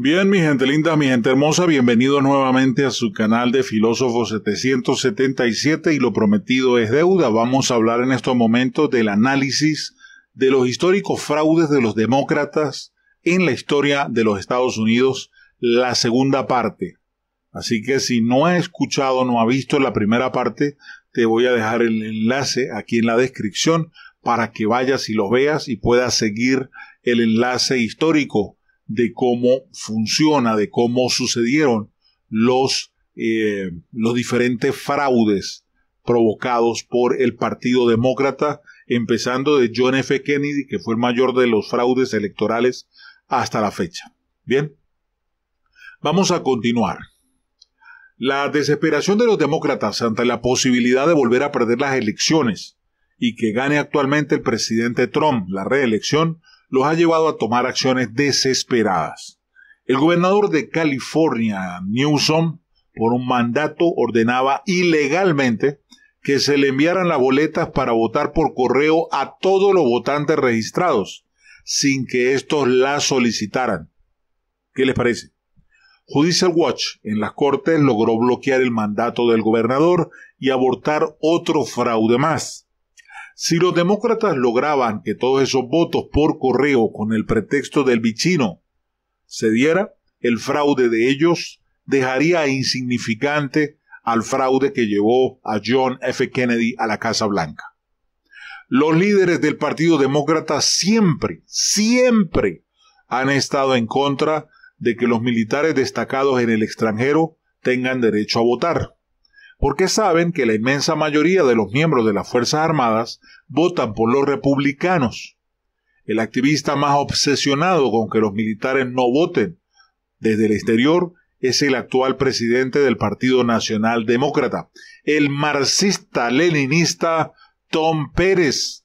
Bien, mi gente linda, mi gente hermosa, bienvenidos nuevamente a su canal de Filósofo 777 y lo prometido es deuda. Vamos a hablar en estos momentos del análisis de los históricos fraudes de los demócratas en la historia de los Estados Unidos, la segunda parte. Así que si no ha escuchado, no ha visto la primera parte, te voy a dejar el enlace aquí en la descripción para que vayas y lo veas y puedas seguir el enlace histórico de cómo funciona, de cómo sucedieron los, eh, los diferentes fraudes provocados por el Partido Demócrata, empezando de John F. Kennedy, que fue el mayor de los fraudes electorales hasta la fecha. Bien, vamos a continuar. La desesperación de los demócratas ante la posibilidad de volver a perder las elecciones y que gane actualmente el presidente Trump la reelección los ha llevado a tomar acciones desesperadas. El gobernador de California, Newsom, por un mandato ordenaba ilegalmente que se le enviaran las boletas para votar por correo a todos los votantes registrados, sin que estos la solicitaran. ¿Qué les parece? Judicial Watch en las Cortes logró bloquear el mandato del gobernador y abortar otro fraude más. Si los demócratas lograban que todos esos votos por correo con el pretexto del bichino se diera, el fraude de ellos dejaría insignificante al fraude que llevó a John F. Kennedy a la Casa Blanca. Los líderes del Partido Demócrata siempre, siempre han estado en contra de que los militares destacados en el extranjero tengan derecho a votar porque saben que la inmensa mayoría de los miembros de las Fuerzas Armadas votan por los republicanos. El activista más obsesionado con que los militares no voten desde el exterior es el actual presidente del Partido Nacional Demócrata, el marxista-leninista Tom Pérez.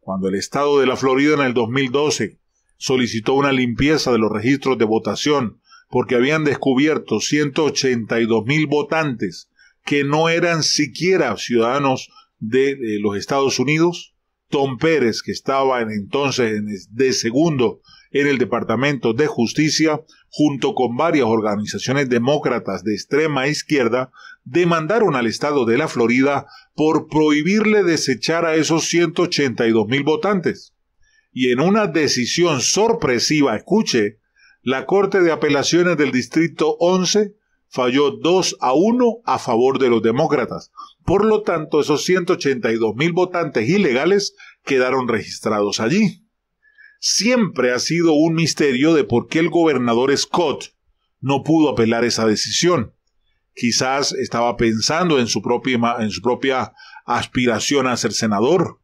Cuando el Estado de la Florida en el 2012 solicitó una limpieza de los registros de votación porque habían descubierto 182.000 mil votantes que no eran siquiera ciudadanos de los Estados Unidos. Tom Pérez, que estaba en, entonces de segundo en el Departamento de Justicia, junto con varias organizaciones demócratas de extrema izquierda, demandaron al Estado de la Florida por prohibirle desechar a esos 182 mil votantes. Y en una decisión sorpresiva, escuche, la Corte de Apelaciones del Distrito 11 falló 2 a 1 a favor de los demócratas. Por lo tanto, esos 182 mil votantes ilegales quedaron registrados allí. Siempre ha sido un misterio de por qué el gobernador Scott no pudo apelar esa decisión. Quizás estaba pensando en su propia, aspiración a ser senador.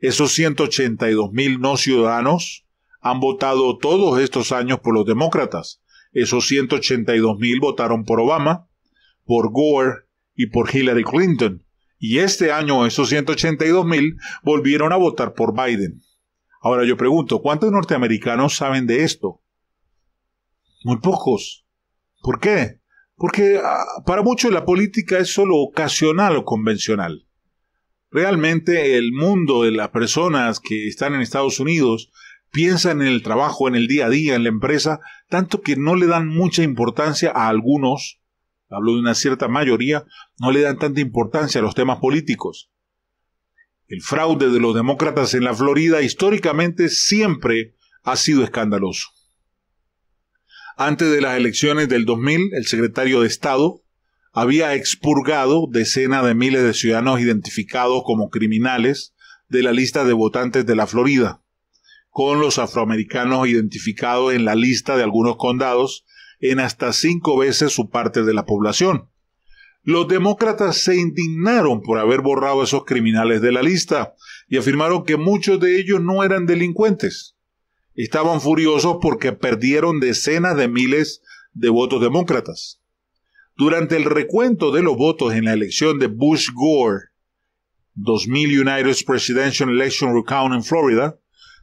Esos 182 mil no ciudadanos han votado todos estos años por los demócratas. Esos 182.000 votaron por Obama, por Gore y por Hillary Clinton. Y este año esos 182.000 volvieron a votar por Biden. Ahora yo pregunto, ¿cuántos norteamericanos saben de esto? Muy pocos. ¿Por qué? Porque ah, para muchos la política es solo ocasional o convencional. Realmente el mundo de las personas que están en Estados Unidos piensan en el trabajo, en el día a día, en la empresa, tanto que no le dan mucha importancia a algunos, hablo de una cierta mayoría, no le dan tanta importancia a los temas políticos. El fraude de los demócratas en la Florida históricamente siempre ha sido escandaloso. Antes de las elecciones del 2000, el secretario de Estado había expurgado decenas de miles de ciudadanos identificados como criminales de la lista de votantes de la Florida con los afroamericanos identificados en la lista de algunos condados en hasta cinco veces su parte de la población. Los demócratas se indignaron por haber borrado a esos criminales de la lista y afirmaron que muchos de ellos no eran delincuentes. Estaban furiosos porque perdieron decenas de miles de votos demócratas. Durante el recuento de los votos en la elección de Bush Gore, 2000 United Presidential Election Recount en Florida,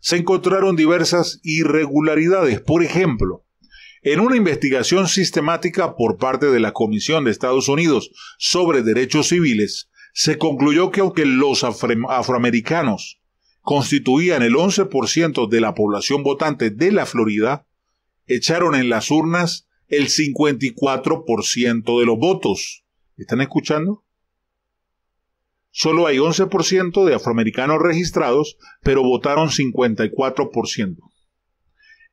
se encontraron diversas irregularidades. Por ejemplo, en una investigación sistemática por parte de la Comisión de Estados Unidos sobre Derechos Civiles, se concluyó que aunque los afroamericanos constituían el 11% de la población votante de la Florida, echaron en las urnas el 54% de los votos. ¿Están escuchando? Solo hay 11% de afroamericanos registrados, pero votaron 54%.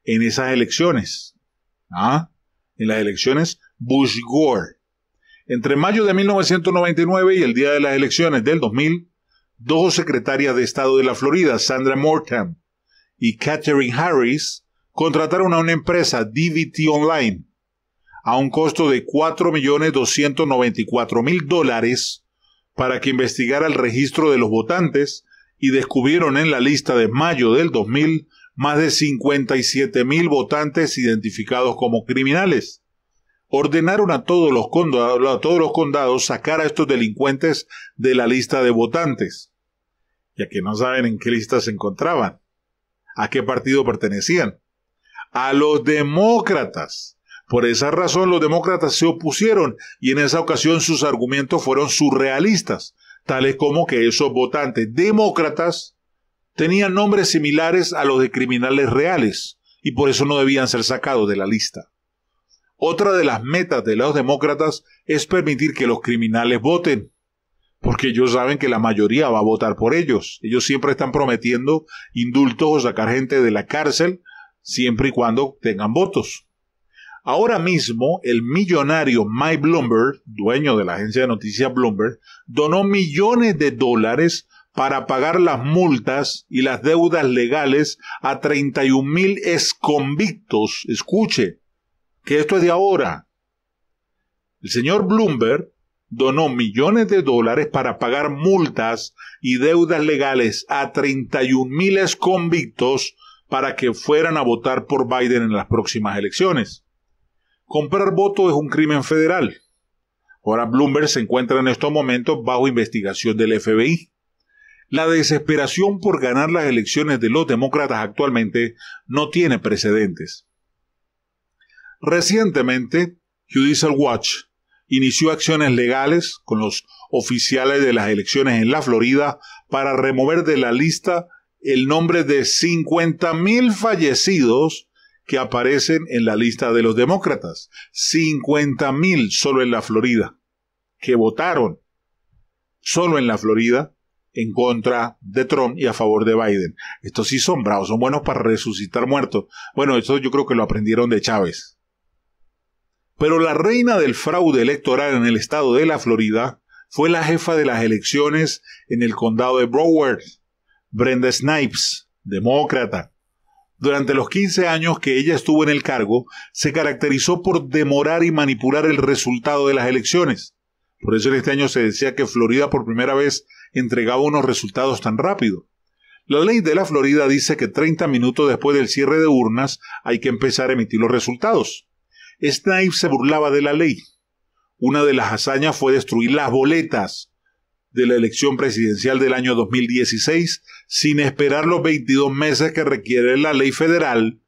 En esas elecciones, ¿ah? en las elecciones Bush Gore, entre mayo de 1999 y el día de las elecciones del 2000, dos secretarias de Estado de la Florida, Sandra Morton y Katherine Harris, contrataron a una empresa, DVT Online, a un costo de 4.294.000 dólares para que investigara el registro de los votantes y descubrieron en la lista de mayo del 2000 más de 57 mil votantes identificados como criminales. Ordenaron a todos, los condados, a todos los condados sacar a estos delincuentes de la lista de votantes, ya que no saben en qué lista se encontraban, a qué partido pertenecían. A los demócratas, por esa razón los demócratas se opusieron y en esa ocasión sus argumentos fueron surrealistas, tales como que esos votantes demócratas tenían nombres similares a los de criminales reales y por eso no debían ser sacados de la lista. Otra de las metas de los demócratas es permitir que los criminales voten, porque ellos saben que la mayoría va a votar por ellos. Ellos siempre están prometiendo indultos o sacar gente de la cárcel siempre y cuando tengan votos. Ahora mismo, el millonario Mike Bloomberg, dueño de la agencia de noticias Bloomberg, donó millones de dólares para pagar las multas y las deudas legales a 31 mil esconvictos. Escuche, que esto es de ahora. El señor Bloomberg donó millones de dólares para pagar multas y deudas legales a 31 mil convictos para que fueran a votar por Biden en las próximas elecciones. Comprar votos es un crimen federal. Ahora Bloomberg se encuentra en estos momentos bajo investigación del FBI. La desesperación por ganar las elecciones de los demócratas actualmente no tiene precedentes. Recientemente, Judicial Watch inició acciones legales con los oficiales de las elecciones en la Florida para remover de la lista el nombre de 50.000 fallecidos que aparecen en la lista de los demócratas. 50 mil solo en la Florida, que votaron solo en la Florida en contra de Trump y a favor de Biden. Estos sí son bravos, son buenos para resucitar muertos. Bueno, esto yo creo que lo aprendieron de Chávez. Pero la reina del fraude electoral en el estado de la Florida fue la jefa de las elecciones en el condado de Broward, Brenda Snipes, demócrata, durante los 15 años que ella estuvo en el cargo, se caracterizó por demorar y manipular el resultado de las elecciones. Por eso en este año se decía que Florida por primera vez entregaba unos resultados tan rápido. La ley de la Florida dice que 30 minutos después del cierre de urnas hay que empezar a emitir los resultados. Snipe se burlaba de la ley. Una de las hazañas fue destruir las boletas, de la elección presidencial del año 2016 sin esperar los 22 meses que requiere la ley federal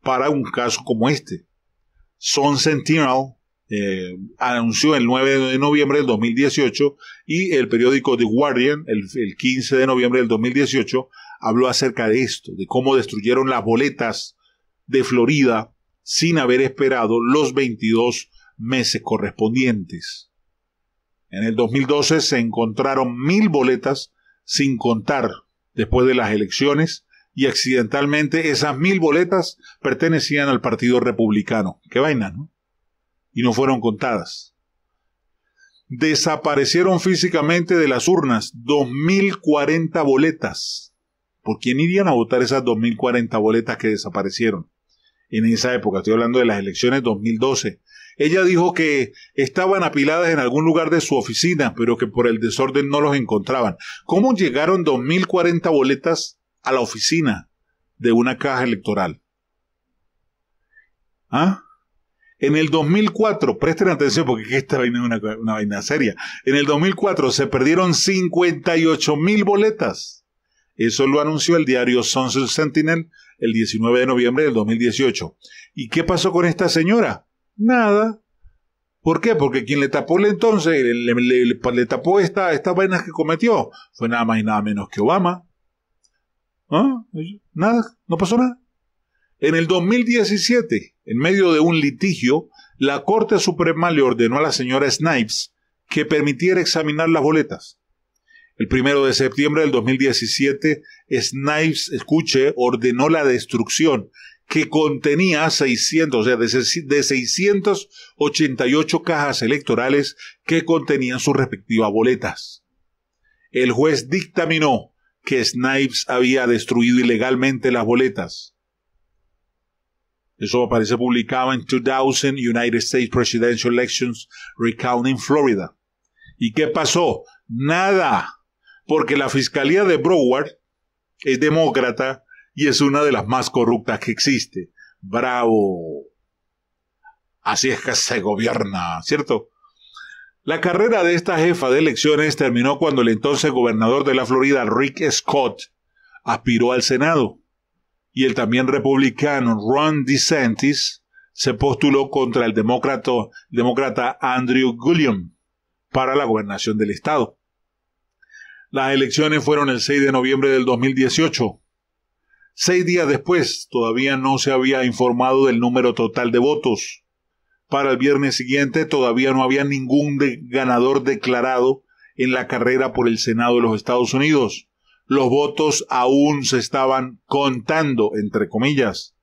para un caso como este. Son Sentinel eh, anunció el 9 de noviembre del 2018 y el periódico The Guardian el, el 15 de noviembre del 2018 habló acerca de esto, de cómo destruyeron las boletas de Florida sin haber esperado los 22 meses correspondientes. En el 2012 se encontraron mil boletas sin contar después de las elecciones y accidentalmente esas mil boletas pertenecían al Partido Republicano. Qué vaina, ¿no? Y no fueron contadas. Desaparecieron físicamente de las urnas 2040 boletas. ¿Por quién irían a votar esas 2040 boletas que desaparecieron? En esa época, estoy hablando de las elecciones 2012. Ella dijo que estaban apiladas en algún lugar de su oficina, pero que por el desorden no los encontraban. ¿Cómo llegaron 2.040 boletas a la oficina de una caja electoral? ¿Ah? En el 2004, presten atención porque esta vaina es una, vaina seria. En el 2004 se perdieron 58.000 boletas. Eso lo anunció el diario Sunset Sentinel el 19 de noviembre del 2018. ¿Y qué pasó con esta señora? Nada. ¿Por qué? Porque quien le tapó entonces, le, tapó estas vainas que cometió, fue nada más y nada menos que Obama. ¿Ah? Nada, no pasó nada. En el 2017, en medio de un litigio, la Corte Suprema le ordenó a la señora Snipes que permitiera examinar las boletas. El primero de septiembre del 2017, Snipes, escuche, ordenó la destrucción que contenía 600, o sea, de 688 cajas electorales que contenían sus respectivas boletas. El juez dictaminó que Snipes había destruido ilegalmente las boletas. Eso aparece publicado en 2000 United States Presidential Elections recounting Florida. ¿Y qué pasó? Nada. Porque la fiscalía de Broward es demócrata y es una de las más corruptas que existe. Bravo. Así es que se gobierna, ¿cierto? La carrera de esta jefa de elecciones terminó cuando el entonces gobernador de la Florida, Rick Scott, aspiró al Senado. Y el también republicano Ron DeSantis se postuló contra el demócrata, Andrew Gilliam para la gobernación del estado. Las elecciones fueron el 6 de noviembre del 2018 Seis días después todavía no se había informado del número total de votos. Para el viernes siguiente todavía no había ningún ganador declarado en la carrera por el Senado de los Estados Unidos. Los votos aún se estaban contando, entre comillas.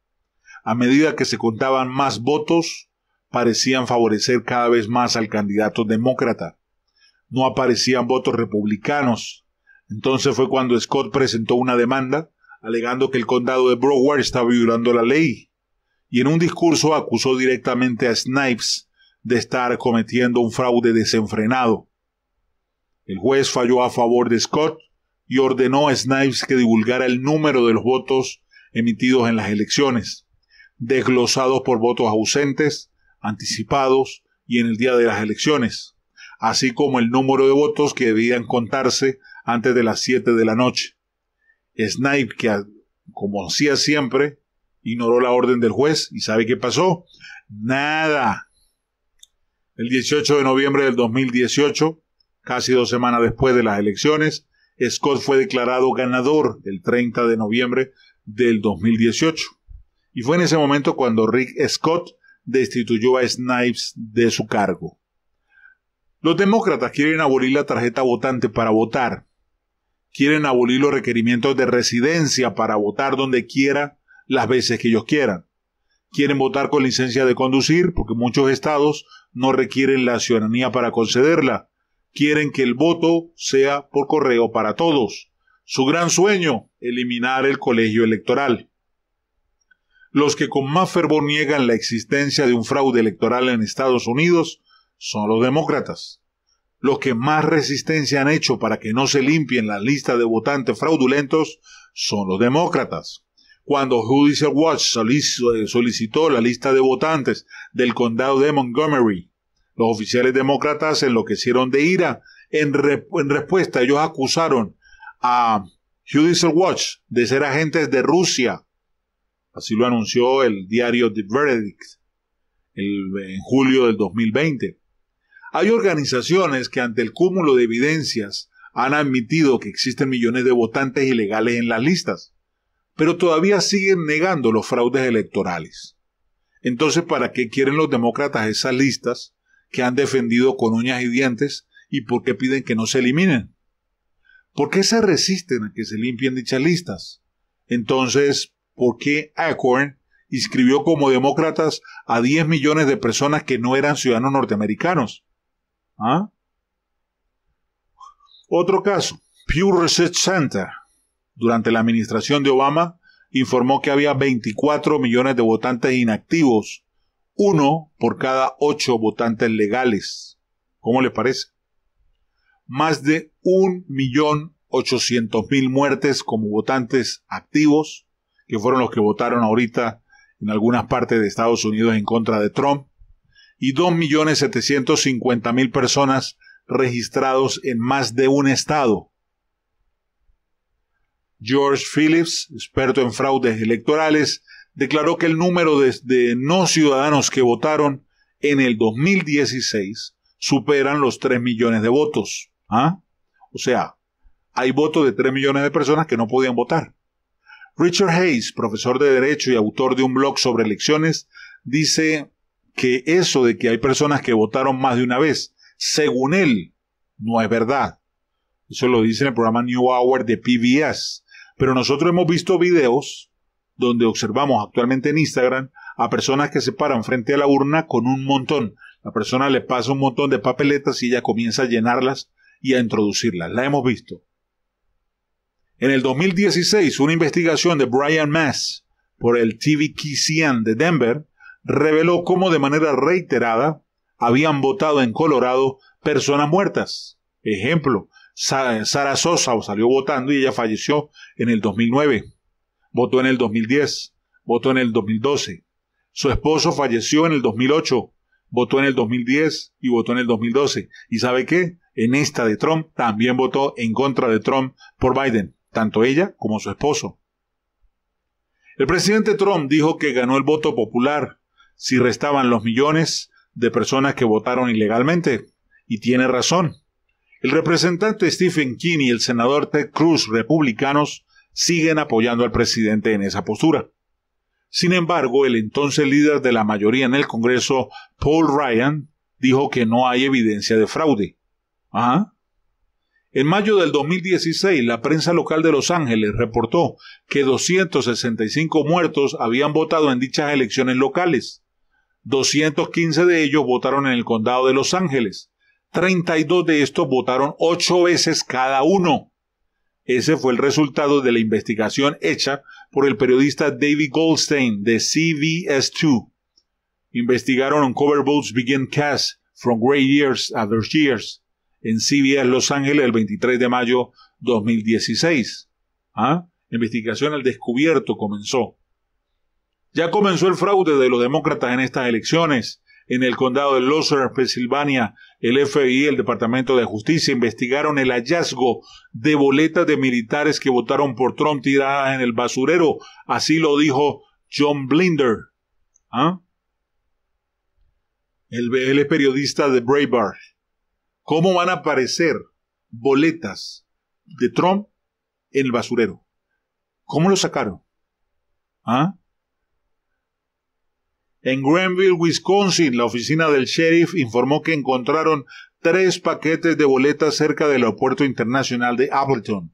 A medida que se contaban más votos, parecían favorecer cada vez más al candidato demócrata. No aparecían votos republicanos. Entonces fue cuando Scott presentó una demanda alegando que el condado de Broward estaba violando la ley, y en un discurso acusó directamente a Snipes de estar cometiendo un fraude desenfrenado. El juez falló a favor de Scott y ordenó a Snipes que divulgara el número de los votos emitidos en las elecciones, desglosados por votos ausentes, anticipados y en el día de las elecciones, así como el número de votos que debían contarse antes de las 7 de la noche. Snipe, que como hacía siempre, ignoró la orden del juez y sabe qué pasó. Nada. El 18 de noviembre del 2018, casi dos semanas después de las elecciones, Scott fue declarado ganador el 30 de noviembre del 2018. Y fue en ese momento cuando Rick Scott destituyó a Snipes de su cargo. Los demócratas quieren abolir la tarjeta votante para votar, quieren abolir los requerimientos de residencia para votar donde quiera las veces que ellos quieran. Quieren votar con licencia de conducir porque muchos estados no requieren la ciudadanía para concederla. Quieren que el voto sea por correo para todos. Su gran sueño, eliminar el colegio electoral. Los que con más fervor niegan la existencia de un fraude electoral en Estados Unidos son los demócratas los que más resistencia han hecho para que no se limpien la lista de votantes fraudulentos son los demócratas. Cuando Judicial Watch eh, solicitó la lista de votantes del condado de Montgomery, los oficiales demócratas enloquecieron de ira. En, respuesta, ellos acusaron a Judicial Watch de ser agentes de Rusia. Así lo anunció el diario The Verdict en julio del 2020. Hay organizaciones que ante el cúmulo de evidencias han admitido que existen millones de votantes ilegales en las listas, pero todavía siguen negando los fraudes electorales. Entonces, ¿para qué quieren los demócratas esas listas que han defendido con uñas y dientes y por qué piden que no se eliminen? ¿Por qué se resisten a que se limpien dichas listas? Entonces, ¿por qué Acorn inscribió como demócratas a 10 millones de personas que no eran ciudadanos norteamericanos? ¿Ah? Otro caso, Pew Research Center, durante la administración de Obama, informó que había 24 millones de votantes inactivos, uno por cada ocho votantes legales. ¿Cómo les parece? Más de 1.800.000 muertes como votantes activos, que fueron los que votaron ahorita en algunas partes de Estados Unidos en contra de Trump y 2.750.000 personas registrados en más de un estado. George Phillips, experto en fraudes electorales, declaró que el número de, no ciudadanos que votaron en el 2016 superan los 3 millones de votos. ¿Ah? O sea, hay votos de 3 millones de personas que no podían votar. Richard Hayes, profesor de Derecho y autor de un blog sobre elecciones, dice que eso de que hay personas que votaron más de una vez, según él, no es verdad. Eso lo dice en el programa New Hour de PBS. Pero nosotros hemos visto videos donde observamos actualmente en Instagram a personas que se paran frente a la urna con un montón. La persona le pasa un montón de papeletas y ella comienza a llenarlas y a introducirlas. La hemos visto. En el 2016, una investigación de Brian Mass por el TV de Denver reveló cómo de manera reiterada habían votado en Colorado personas muertas. Ejemplo, Sara Sosa salió votando y ella falleció en el 2009. Votó en el 2010, votó en el 2012. Su esposo falleció en el 2008, votó en el 2010 y votó en el 2012. ¿Y sabe qué? En esta de Trump también votó en contra de Trump por Biden, tanto ella como su esposo. El presidente Trump dijo que ganó el voto popular, si restaban los millones de personas que votaron ilegalmente. Y tiene razón. El representante Stephen King y el senador Ted Cruz, republicanos, siguen apoyando al presidente en esa postura. Sin embargo, el entonces líder de la mayoría en el Congreso, Paul Ryan, dijo que no hay evidencia de fraude. Ajá. ¿Ah? En mayo del 2016, la prensa local de Los Ángeles reportó que 265 muertos habían votado en dichas elecciones locales. 215 de ellos votaron en el condado de Los Ángeles. 32 de estos votaron ocho veces cada uno. Ese fue el resultado de la investigación hecha por el periodista David Goldstein de CBS2. Investigaron on cover votes begin cast from great years others years en CBS Los Ángeles el 23 de mayo 2016. ¿Ah? Investigación al descubierto comenzó. Ya comenzó el fraude de los demócratas en estas elecciones. En el condado de Luzerne, Pensilvania, el FBI y el Departamento de Justicia investigaron el hallazgo de boletas de militares que votaron por Trump tiradas en el basurero. Así lo dijo John Blinder. ¿Ah? es periodista de Breitbart. ¿Cómo van a aparecer boletas de Trump en el basurero? ¿Cómo lo sacaron? ¿Ah? En Granville, Wisconsin, la oficina del sheriff informó que encontraron tres paquetes de boletas cerca del aeropuerto internacional de Appleton.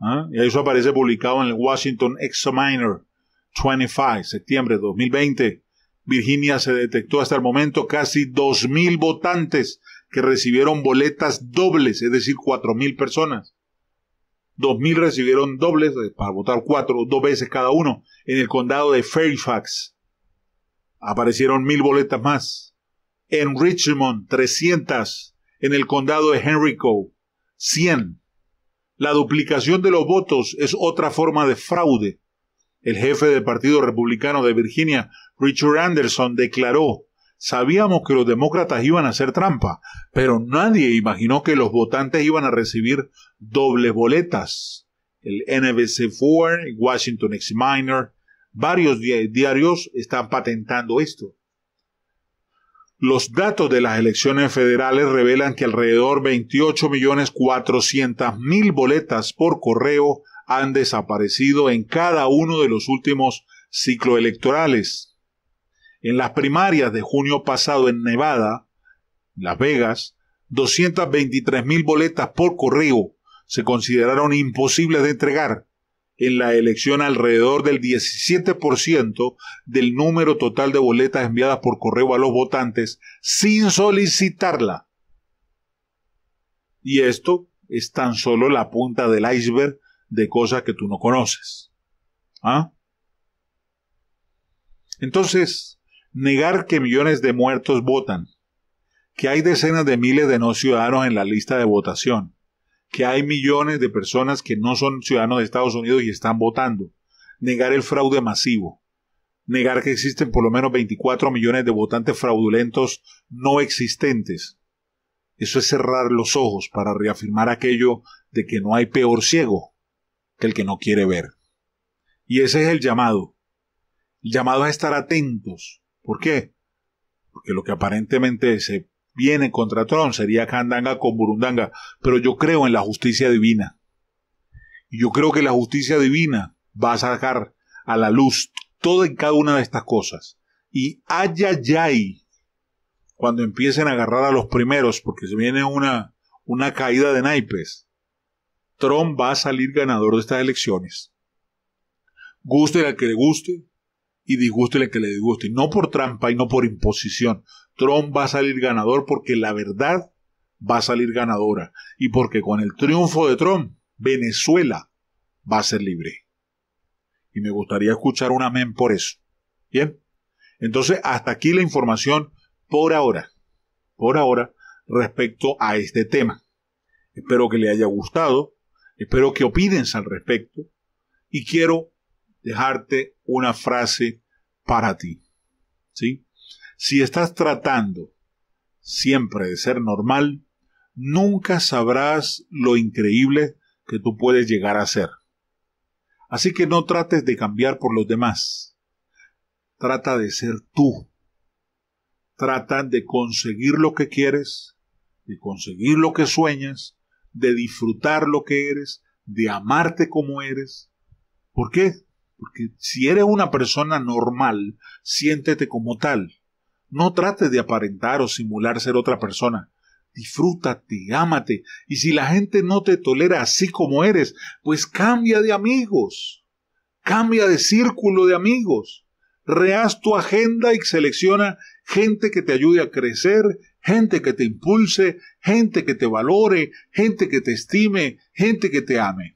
¿Ah? Y eso aparece publicado en el Washington Examiner, 25, septiembre de 2020. Virginia se detectó hasta el momento casi 2.000 votantes que recibieron boletas dobles, es decir, 4.000 personas. 2.000 recibieron dobles eh, para votar cuatro, dos veces cada uno, en el condado de Fairfax. Aparecieron mil boletas más. En Richmond, 300. En el condado de Henrico, cien. La duplicación de los votos es otra forma de fraude. El jefe del Partido Republicano de Virginia, Richard Anderson, declaró, sabíamos que los demócratas iban a hacer trampa, pero nadie imaginó que los votantes iban a recibir doble boletas. El NBC4, Washington Examiner, Varios diarios están patentando esto. Los datos de las elecciones federales revelan que alrededor 28.400.000 boletas por correo han desaparecido en cada uno de los últimos ciclo electorales. En las primarias de junio pasado en Nevada, Las Vegas, 223.000 boletas por correo se consideraron imposibles de entregar, en la elección alrededor del 17% del número total de boletas enviadas por correo a los votantes sin solicitarla. Y esto es tan solo la punta del iceberg de cosas que tú no conoces. ¿ah? Entonces, negar que millones de muertos votan, que hay decenas de miles de no ciudadanos en la lista de votación, que hay millones de personas que no son ciudadanos de Estados Unidos y están votando. Negar el fraude masivo. Negar que existen por lo menos 24 millones de votantes fraudulentos no existentes. Eso es cerrar los ojos para reafirmar aquello de que no hay peor ciego que el que no quiere ver. Y ese es el llamado. El llamado a estar atentos. ¿Por qué? Porque lo que aparentemente se viene contra Tron sería Kandanga con Burundanga, pero yo creo en la justicia divina. Y yo creo que la justicia divina va a sacar a la luz toda y cada una de estas cosas. Y ayayay, cuando empiecen a agarrar a los primeros, porque se viene una, una caída de naipes, Trump va a salir ganador de estas elecciones. Guste el que le guste y disguste al que le disguste. No por trampa y no por imposición, Trump va a salir ganador porque la verdad va a salir ganadora y porque con el triunfo de Trump, Venezuela va a ser libre. Y me gustaría escuchar un amén por eso. Bien, entonces hasta aquí la información por ahora, por ahora respecto a este tema. Espero que le haya gustado, espero que opines al respecto y quiero dejarte una frase para ti. ¿Sí? Si estás tratando siempre de ser normal, nunca sabrás lo increíble que tú puedes llegar a ser. Así que no trates de cambiar por los demás. Trata de ser tú. Trata de conseguir lo que quieres, de conseguir lo que sueñas, de disfrutar lo que eres, de amarte como eres. ¿Por qué? Porque si eres una persona normal, siéntete como tal. No trates de aparentar o simular ser otra persona. Disfrútate, ámate, y si la gente no te tolera así como eres, pues cambia de amigos, cambia de círculo de amigos, rehaz tu agenda y selecciona gente que te ayude a crecer, gente que te impulse, gente que te valore, gente que te estime, gente que te ame.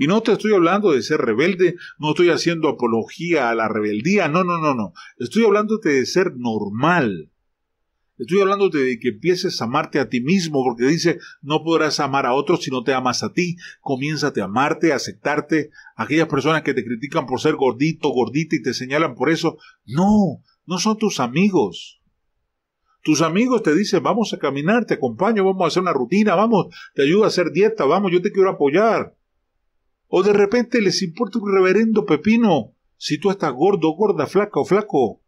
Y no te estoy hablando de ser rebelde, no estoy haciendo apología a la rebeldía, no, no, no, no. Estoy hablándote de ser normal. Estoy hablándote de que empieces a amarte a ti mismo, porque dice, no podrás amar a otros si no te amas a ti. Comiénzate a amarte, a aceptarte. Aquellas personas que te critican por ser gordito, gordita y te señalan por eso, no, no son tus amigos. Tus amigos te dicen, vamos a caminar, te acompaño, vamos a hacer una rutina, vamos, te ayudo a hacer dieta, vamos, yo te quiero apoyar. O de repente les importa un reverendo pepino si tú estás gordo, gorda, flaca o flaco.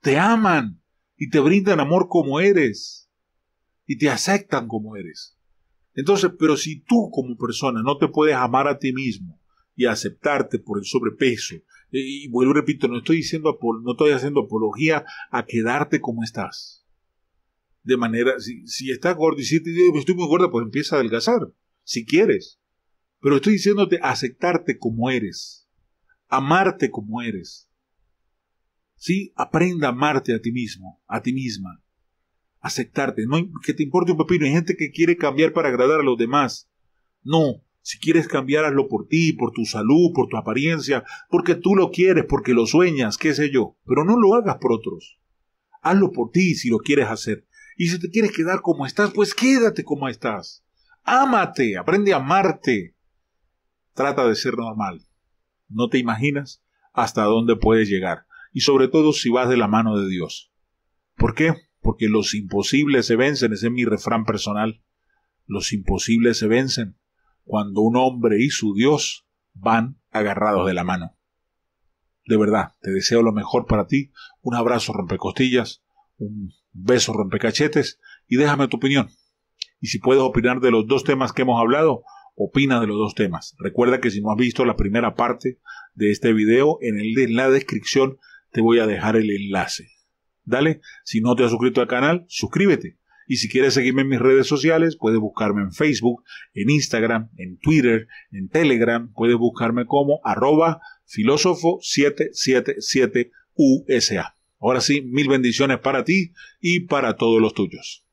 Te aman y te brindan amor como eres. Y te aceptan como eres. Entonces, pero si tú como persona no te puedes amar a ti mismo y aceptarte por el sobrepeso, y vuelvo repito, no estoy diciendo no estoy haciendo apología a quedarte como estás. De manera, si, estás gordo y si te, pues estoy muy gorda, pues empieza a adelgazar, si quieres. Pero estoy diciéndote aceptarte como eres, amarte como eres. ¿Sí? Aprenda a amarte a ti mismo, a ti misma. Aceptarte. No que te importe un pepino. Hay gente que quiere cambiar para agradar a los demás. No. Si quieres cambiar, hazlo por ti, por tu salud, por tu apariencia, porque tú lo quieres, porque lo sueñas, qué sé yo. Pero no lo hagas por otros. Hazlo por ti si lo quieres hacer. Y si te quieres quedar como estás, pues quédate como estás. Ámate, aprende a amarte. Trata de ser normal. No te imaginas hasta dónde puedes llegar, y sobre todo si vas de la mano de Dios. ¿Por qué? Porque los imposibles se vencen, ese es mi refrán personal. Los imposibles se vencen cuando un hombre y su Dios van agarrados de la mano. De verdad, te deseo lo mejor para ti. Un abrazo rompecostillas, un beso rompecachetes y déjame tu opinión. Y si puedes opinar de los dos temas que hemos hablado, opina de los dos temas. Recuerda que si no has visto la primera parte de este video, en, el, de la descripción te voy a dejar el enlace. Dale, si no te has suscrito al canal, suscríbete. Y si quieres seguirme en mis redes sociales, puedes buscarme en Facebook, en Instagram, en Twitter, en Telegram, puedes buscarme como arroba filósofo 777 USA. Ahora sí, mil bendiciones para ti y para todos los tuyos.